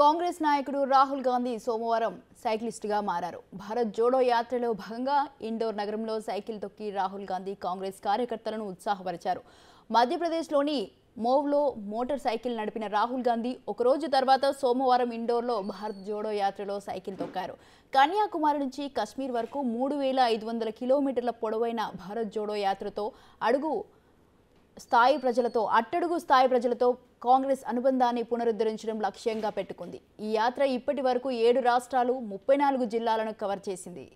కాంగ్రెస్ నాయకుడు రాహుల్ గాంధీ సోమవారం సైక్లిస్టుగా మారారు భారత్ జోడో యాత్రలో భాగంగా ఇండోర్ నగరంలో సైకిల్ తొక్కి రాహుల్ గాంధీ కాంగ్రెస్ కార్యకర్తలను ఉత్సాహపరిచారు మధ్యప్రదేశ్లోని మోవ్లో మోటార్ సైకిల్ నడిపిన రాహుల్ గాంధీ ఒకరోజు తర్వాత సోమవారం ఇండోర్లో భారత్ జోడో యాత్రలో సైకిల్ తొక్కారు కన్యాకుమారి నుంచి కశ్మీర్ వరకు మూడు వేల ఐదు వందల కిలోమీటర్ల పొడవైన భారత్ జోడో యాత్రతో అడుగు స్థాయి ప్రజలతో అట్టడుగు స్థాయి ప్రజలతో కాంగ్రెస్ అనుబంధాన్ని పునరుద్ధరించడం లక్ష్యంగా పెట్టుకుంది ఈ యాత్ర ఇప్పటి వరకు ఏడు రాష్ట్రాలు ముప్పై నాలుగు జిల్లాలను కవర్ చేసింది